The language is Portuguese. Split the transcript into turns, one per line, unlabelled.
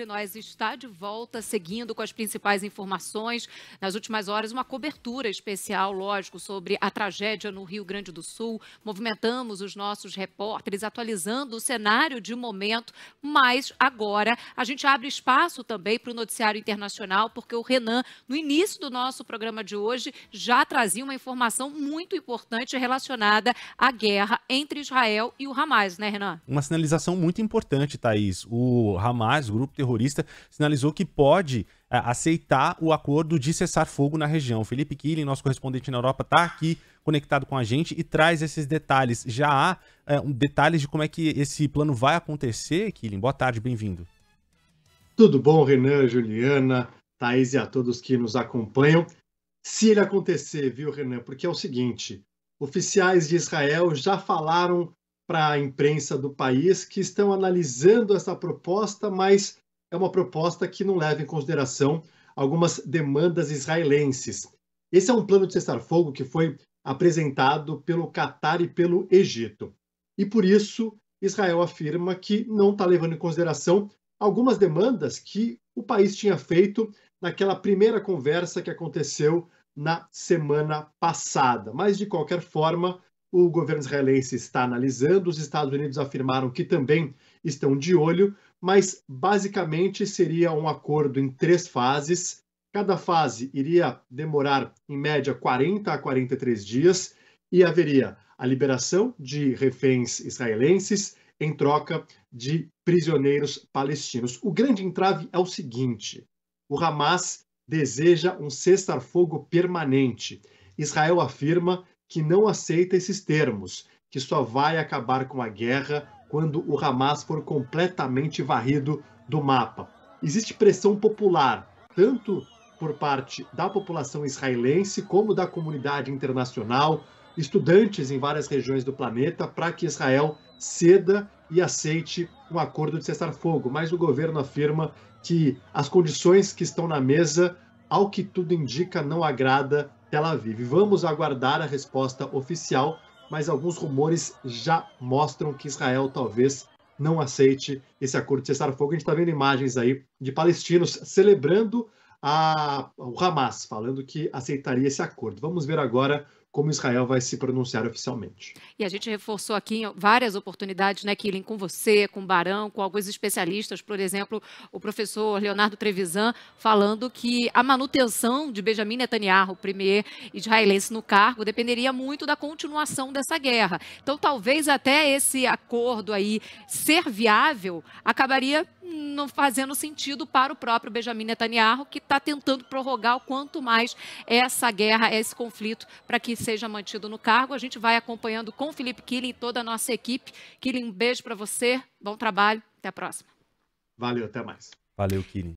entre nós está de volta, seguindo com as principais informações. Nas últimas horas, uma cobertura especial, lógico, sobre a tragédia no Rio Grande do Sul. Movimentamos os nossos repórteres, atualizando o cenário de momento, mas agora a gente abre espaço também para o noticiário internacional, porque o Renan, no início do nosso programa de hoje, já trazia uma informação muito importante relacionada à guerra entre Israel e o Hamas, né, Renan?
Uma sinalização muito importante, Thaís. O Hamas, grupo terrorista, terrorista, sinalizou que pode é, aceitar o acordo de cessar fogo na região. Felipe Killing, nosso correspondente na Europa, está aqui conectado com a gente e traz esses detalhes. Já há é, detalhes de como é que esse plano vai acontecer, Killing? Boa tarde, bem-vindo. Tudo bom, Renan, Juliana, Thaís e a todos que nos acompanham. Se
ele acontecer, viu, Renan? Porque é o seguinte: oficiais de Israel já falaram para a imprensa do país que estão analisando essa proposta, mas é uma proposta que não leva em consideração algumas demandas israelenses. Esse é um plano de cessar-fogo que foi apresentado pelo Catar e pelo Egito. E por isso, Israel afirma que não está levando em consideração algumas demandas que o país tinha feito naquela primeira conversa que aconteceu na semana passada. Mas, de qualquer forma, o governo israelense está analisando, os Estados Unidos afirmaram que também estão de olho, mas basicamente seria um acordo em três fases. Cada fase iria demorar em média 40 a 43 dias e haveria a liberação de reféns israelenses em troca de prisioneiros palestinos. O grande entrave é o seguinte: o Hamas deseja um cessar-fogo permanente. Israel afirma que não aceita esses termos, que só vai acabar com a guerra quando o Hamas for completamente varrido do mapa. Existe pressão popular, tanto por parte da população israelense como da comunidade internacional, estudantes em várias regiões do planeta, para que Israel ceda e aceite um acordo de cessar-fogo. Mas o governo afirma que as condições que estão na mesa, ao que tudo indica, não agrada Tel Aviv. Vamos aguardar a resposta oficial, mas alguns rumores já mostram que Israel talvez não aceite esse acordo de cessar-fogo. A gente está vendo imagens aí de palestinos celebrando a, o Hamas, falando que aceitaria esse acordo. Vamos ver agora como Israel vai se pronunciar oficialmente.
E a gente reforçou aqui várias oportunidades, né, Killing, com você, com Barão, com alguns especialistas, por exemplo, o professor Leonardo Trevisan, falando que a manutenção de Benjamin Netanyahu, primeiro israelense no cargo, dependeria muito da continuação dessa guerra. Então, talvez até esse acordo aí ser viável acabaria não fazendo sentido para o próprio Benjamin Netanyahu, que está tentando prorrogar o quanto mais essa guerra, esse conflito, para que seja mantido no cargo. A gente vai acompanhando com o Felipe Killing toda a nossa equipe. Killing, um beijo para você, bom trabalho, até a próxima.
Valeu, até mais. Valeu, Killing.